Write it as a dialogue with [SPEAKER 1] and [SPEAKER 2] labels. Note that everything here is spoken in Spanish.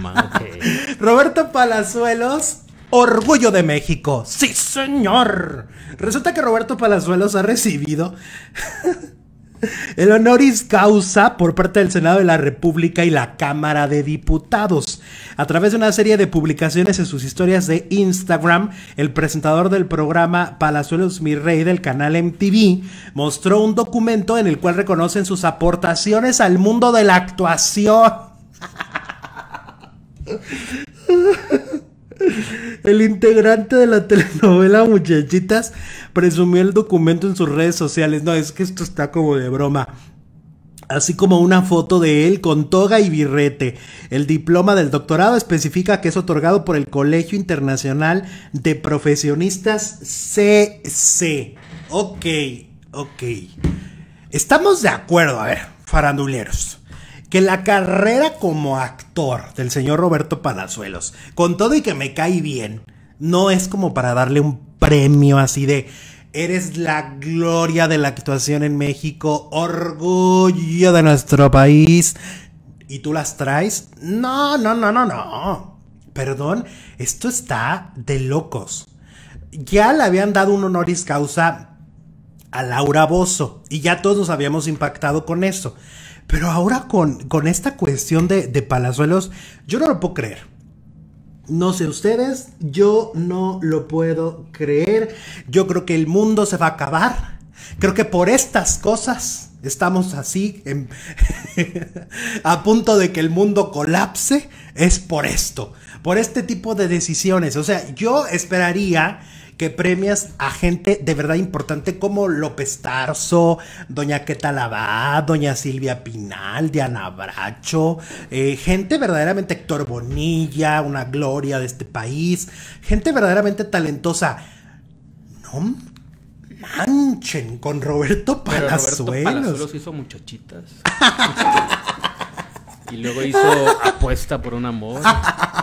[SPEAKER 1] Roberto Palazuelos Orgullo de México. Sí, señor. Resulta que Roberto Palazuelos ha recibido el honoris causa por parte del Senado de la República y la Cámara de Diputados. A través de una serie de publicaciones en sus historias de Instagram, el presentador del programa Palazuelos Mi Rey del canal MTV mostró un documento en el cual reconocen sus aportaciones al mundo de la actuación. El integrante de la telenovela Muchachitas presumió el documento en sus redes sociales. No, es que esto está como de broma. Así como una foto de él con toga y birrete. El diploma del doctorado especifica que es otorgado por el Colegio Internacional de Profesionistas CC. Ok, ok. Estamos de acuerdo, a ver, faranduleros que la carrera como actor del señor Roberto Palazuelos, con todo y que me cae bien, no es como para darle un premio así de eres la gloria de la actuación en México, orgullo de nuestro país y tú las traes. No, no, no, no, no. Perdón, esto está de locos. Ya le habían dado un honoris causa a Laura Bozo. Y ya todos nos habíamos impactado con eso. Pero ahora con, con esta cuestión de, Palazuelos, yo no lo puedo creer. No sé ustedes, yo no lo puedo creer. Yo creo que el mundo se va a acabar. Creo que por estas cosas estamos así, en a punto de que el mundo colapse. Es por esto, por este tipo de decisiones. O sea, yo esperaría que premias a gente de verdad importante como López Tarso, Doña Quetalabá, Doña Silvia Pinal, Diana Bracho, eh, gente verdaderamente Héctor Bonilla, una gloria de este país, gente verdaderamente talentosa. No manchen con Roberto Palazuelos. Roberto Palazuelos hizo muchachitas. y luego hizo apuesta por un amor.